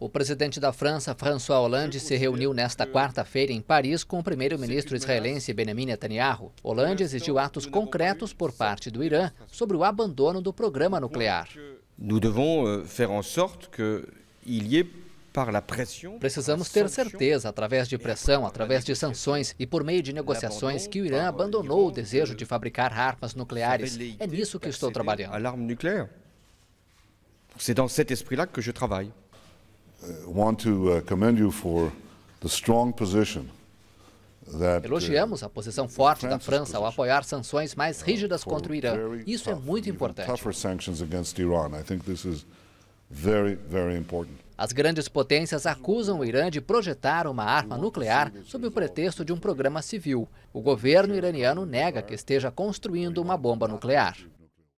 O presidente da França, François Hollande, se reuniu nesta quarta-feira em Paris com o primeiro-ministro israelense Benjamin Netanyahu. Hollande exigiu atos concretos por parte do Irã sobre o abandono do programa nuclear. Euh, sorte que Precisamos ter certeza, através de pressão, através de sanções e por meio de negociações, que o Irã abandonou o desejo de fabricar armas nucleares. É nisso que estou trabalhando. C'est dans esprit que eu trabalho. Uh, want to uh, commend you for the strong position uh, Elogiamos a posição forte da França ao apoiar sanções mais rígidas contra o Irã. Isso é muito importante. As grandes potências acusam o Irã de projetar uma arma nuclear sob o pretexto de um programa civil. O governo iraniano nega que esteja construindo uma bomba nuclear.